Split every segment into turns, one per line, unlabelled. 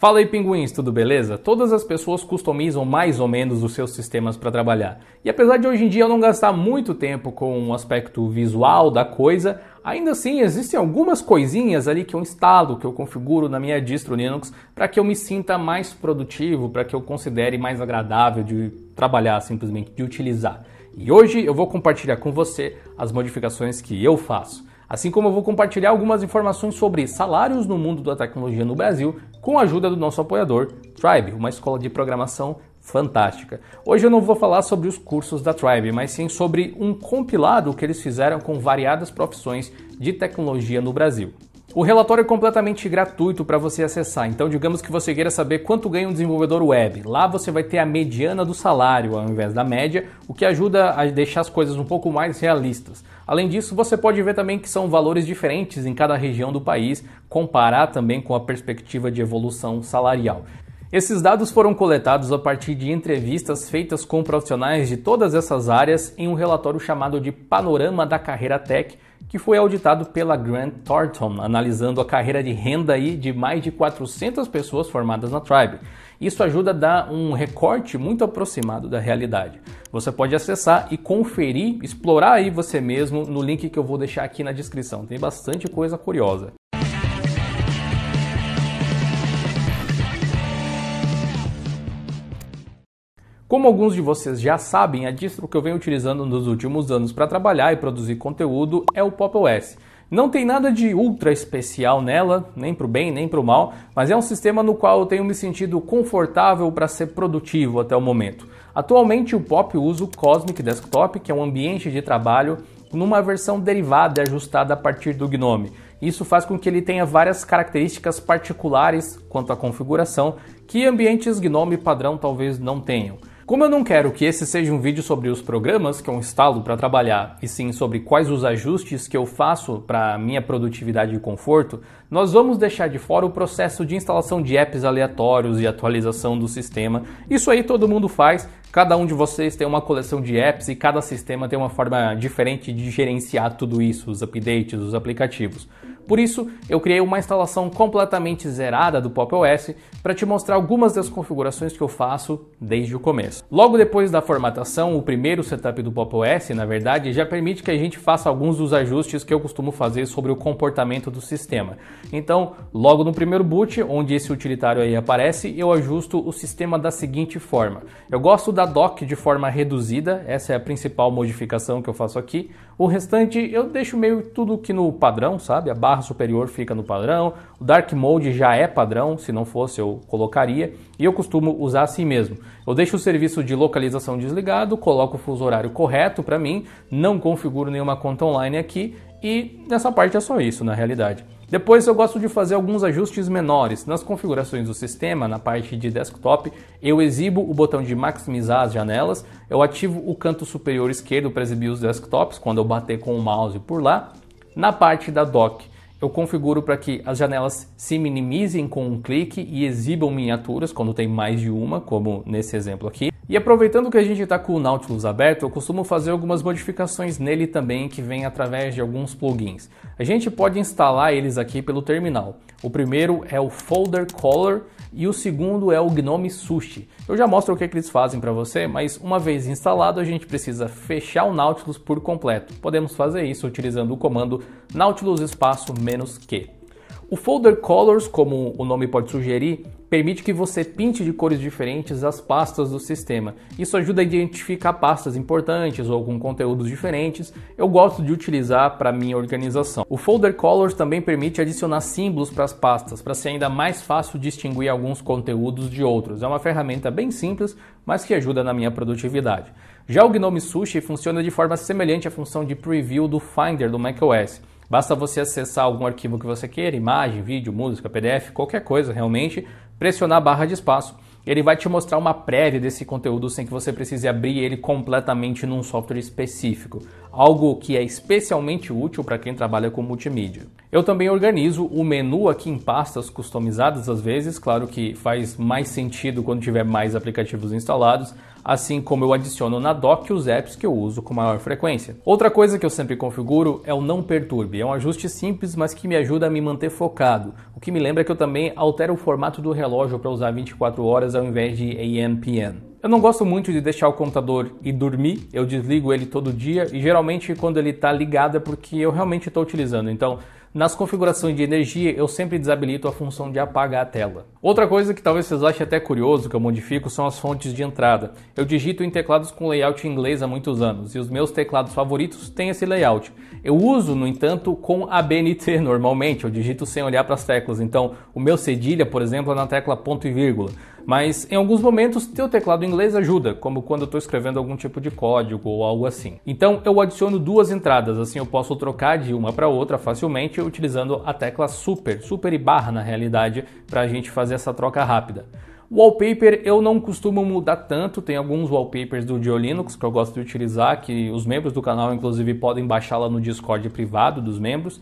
Fala aí, pinguins, tudo beleza? Todas as pessoas customizam mais ou menos os seus sistemas para trabalhar. E apesar de hoje em dia eu não gastar muito tempo com o aspecto visual da coisa, ainda assim existem algumas coisinhas ali que eu instalo, que eu configuro na minha distro Linux para que eu me sinta mais produtivo, para que eu considere mais agradável de trabalhar, simplesmente de utilizar. E hoje eu vou compartilhar com você as modificações que eu faço. Assim como eu vou compartilhar algumas informações sobre salários no mundo da tecnologia no Brasil com a ajuda do nosso apoiador, Tribe, uma escola de programação fantástica. Hoje eu não vou falar sobre os cursos da Tribe, mas sim sobre um compilado que eles fizeram com variadas profissões de tecnologia no Brasil. O relatório é completamente gratuito para você acessar, então digamos que você queira saber quanto ganha um desenvolvedor web. Lá você vai ter a mediana do salário ao invés da média, o que ajuda a deixar as coisas um pouco mais realistas. Além disso, você pode ver também que são valores diferentes em cada região do país, comparar também com a perspectiva de evolução salarial. Esses dados foram coletados a partir de entrevistas feitas com profissionais de todas essas áreas em um relatório chamado de Panorama da Carreira Tech que foi auditado pela Grant Thornton, analisando a carreira de renda aí de mais de 400 pessoas formadas na Tribe. Isso ajuda a dar um recorte muito aproximado da realidade. Você pode acessar e conferir, explorar aí você mesmo no link que eu vou deixar aqui na descrição. Tem bastante coisa curiosa. Como alguns de vocês já sabem, a distro que eu venho utilizando nos últimos anos para trabalhar e produzir conteúdo é o Pop OS. Não tem nada de ultra especial nela, nem para o bem nem para o mal, mas é um sistema no qual eu tenho me sentido confortável para ser produtivo até o momento. Atualmente o Pop usa o Cosmic Desktop, que é um ambiente de trabalho numa versão derivada e ajustada a partir do GNOME. Isso faz com que ele tenha várias características particulares quanto à configuração que ambientes GNOME padrão talvez não tenham. Como eu não quero que esse seja um vídeo sobre os programas que é eu instalo para trabalhar, e sim sobre quais os ajustes que eu faço para minha produtividade e conforto, nós vamos deixar de fora o processo de instalação de apps aleatórios e atualização do sistema. Isso aí todo mundo faz, cada um de vocês tem uma coleção de apps e cada sistema tem uma forma diferente de gerenciar tudo isso, os updates, os aplicativos. Por isso, eu criei uma instalação completamente zerada do Pop OS para te mostrar algumas das configurações que eu faço desde o começo. Logo depois da formatação, o primeiro setup do Pop OS, na verdade, já permite que a gente faça alguns dos ajustes que eu costumo fazer sobre o comportamento do sistema. Então, logo no primeiro boot, onde esse utilitário aí aparece, eu ajusto o sistema da seguinte forma. Eu gosto da dock de forma reduzida, essa é a principal modificação que eu faço aqui. O restante eu deixo meio tudo que no padrão, sabe? A barra barra superior fica no padrão, o Dark Mode já é padrão, se não fosse eu colocaria, e eu costumo usar assim mesmo. Eu deixo o serviço de localização desligado, coloco o fuso horário correto para mim, não configuro nenhuma conta online aqui, e nessa parte é só isso na realidade. Depois eu gosto de fazer alguns ajustes menores. Nas configurações do sistema, na parte de desktop, eu exibo o botão de maximizar as janelas, eu ativo o canto superior esquerdo para exibir os desktops quando eu bater com o mouse por lá. Na parte da dock, eu configuro para que as janelas se minimizem com um clique e exibam miniaturas quando tem mais de uma, como nesse exemplo aqui. E aproveitando que a gente está com o Nautilus aberto, eu costumo fazer algumas modificações nele também que vem através de alguns plugins. A gente pode instalar eles aqui pelo terminal. O primeiro é o Folder Color, e o segundo é o Gnome Sushi. Eu já mostro o que, é que eles fazem para você, mas uma vez instalado a gente precisa fechar o Nautilus por completo. Podemos fazer isso utilizando o comando nautilus espaço menos q. O folder colors, como o nome pode sugerir, permite que você pinte de cores diferentes as pastas do sistema. Isso ajuda a identificar pastas importantes ou com conteúdos diferentes. Eu gosto de utilizar para minha organização. O folder colors também permite adicionar símbolos para as pastas, para ser ainda mais fácil distinguir alguns conteúdos de outros. É uma ferramenta bem simples, mas que ajuda na minha produtividade. Já o Gnome Sushi funciona de forma semelhante à função de preview do Finder do macOS. Basta você acessar algum arquivo que você queira, imagem, vídeo, música, PDF, qualquer coisa realmente, pressionar a barra de espaço, ele vai te mostrar uma prévia desse conteúdo sem que você precise abrir ele completamente num software específico, algo que é especialmente útil para quem trabalha com multimídia. Eu também organizo o menu aqui em pastas customizadas às vezes, claro que faz mais sentido quando tiver mais aplicativos instalados, assim como eu adiciono na dock os apps que eu uso com maior frequência. Outra coisa que eu sempre configuro é o não perturbe. É um ajuste simples, mas que me ajuda a me manter focado. O que me lembra que eu também altero o formato do relógio para usar 24 horas ao invés de AM/PM. Eu não gosto muito de deixar o computador e dormir, eu desligo ele todo dia e geralmente quando ele está ligado é porque eu realmente estou utilizando. Então, nas configurações de energia, eu sempre desabilito a função de apagar a tela. Outra coisa que talvez vocês achem até curioso que eu modifico são as fontes de entrada. Eu digito em teclados com layout inglês há muitos anos e os meus teclados favoritos têm esse layout. Eu uso, no entanto, com a BNT normalmente, eu digito sem olhar para as teclas. Então, o meu cedilha, por exemplo, é na tecla ponto e vírgula. Mas em alguns momentos, teu teclado inglês ajuda, como quando eu estou escrevendo algum tipo de código ou algo assim. Então, eu adiciono duas entradas, assim eu posso trocar de uma para outra facilmente caixa utilizando a tecla super, super e barra na realidade, para a gente fazer essa troca rápida. Wallpaper eu não costumo mudar tanto, tem alguns wallpapers do Geolinux que eu gosto de utilizar, que os membros do canal inclusive podem baixar lá no Discord privado dos membros.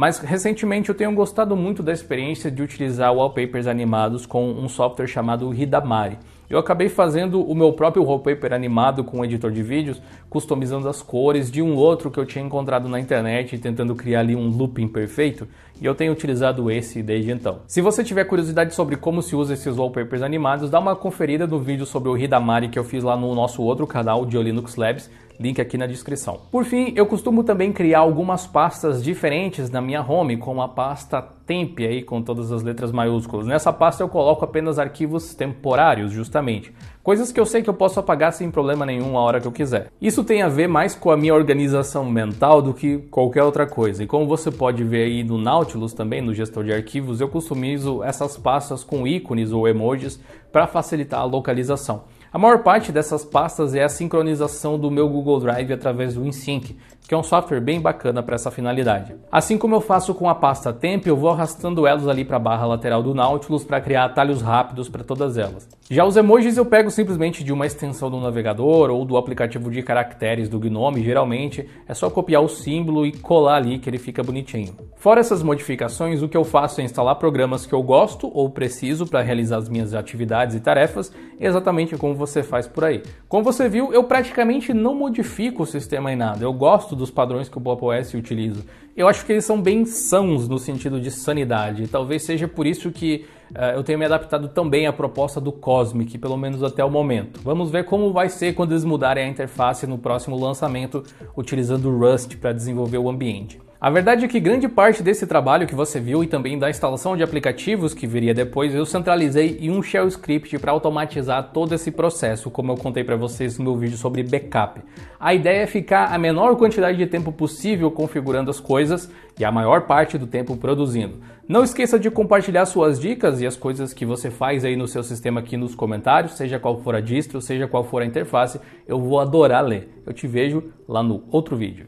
Mas recentemente eu tenho gostado muito da experiência de utilizar wallpapers animados com um software chamado Hidamari. Eu acabei fazendo o meu próprio wallpaper animado com um editor de vídeos, customizando as cores de um outro que eu tinha encontrado na internet e tentando criar ali um looping perfeito, e eu tenho utilizado esse desde então. Se você tiver curiosidade sobre como se usa esses wallpapers animados, dá uma conferida no vídeo sobre o Hidamari que eu fiz lá no nosso outro canal, de Linux Labs, link aqui na descrição. Por fim, eu costumo também criar algumas pastas diferentes na minha home, como a pasta temp aí com todas as letras maiúsculas. Nessa pasta eu coloco apenas arquivos temporários, justamente. Coisas que eu sei que eu posso apagar sem problema nenhum a hora que eu quiser. Isso tem a ver mais com a minha organização mental do que qualquer outra coisa. E como você pode ver aí no Nautilus também, no gestor de arquivos, eu customizo essas pastas com ícones ou emojis para facilitar a localização. A maior parte dessas pastas é a sincronização do meu Google Drive através do InSync, que é um software bem bacana para essa finalidade. Assim como eu faço com a pasta Temp, eu vou arrastando elas ali para a barra lateral do Nautilus para criar atalhos rápidos para todas elas. Já os emojis eu pego simplesmente de uma extensão do navegador ou do aplicativo de caracteres do Gnome, geralmente é só copiar o símbolo e colar ali que ele fica bonitinho. Fora essas modificações, o que eu faço é instalar programas que eu gosto ou preciso para realizar as minhas atividades e tarefas, exatamente como você faz por aí. Como você viu, eu praticamente não modifico o sistema em nada. Eu gosto dos padrões que o Pop OS utiliza. Eu acho que eles são bem sãos no sentido de sanidade. Talvez seja por isso que uh, eu tenha me adaptado tão bem à proposta do Cosmic, pelo menos até o momento. Vamos ver como vai ser quando eles mudarem a interface no próximo lançamento, utilizando o Rust para desenvolver o ambiente. A verdade é que grande parte desse trabalho que você viu e também da instalação de aplicativos que viria depois, eu centralizei em um shell script para automatizar todo esse processo, como eu contei para vocês no meu vídeo sobre backup. A ideia é ficar a menor quantidade de tempo possível configurando as coisas e a maior parte do tempo produzindo. Não esqueça de compartilhar suas dicas e as coisas que você faz aí no seu sistema aqui nos comentários, seja qual for a distro, seja qual for a interface, eu vou adorar ler. Eu te vejo lá no outro vídeo.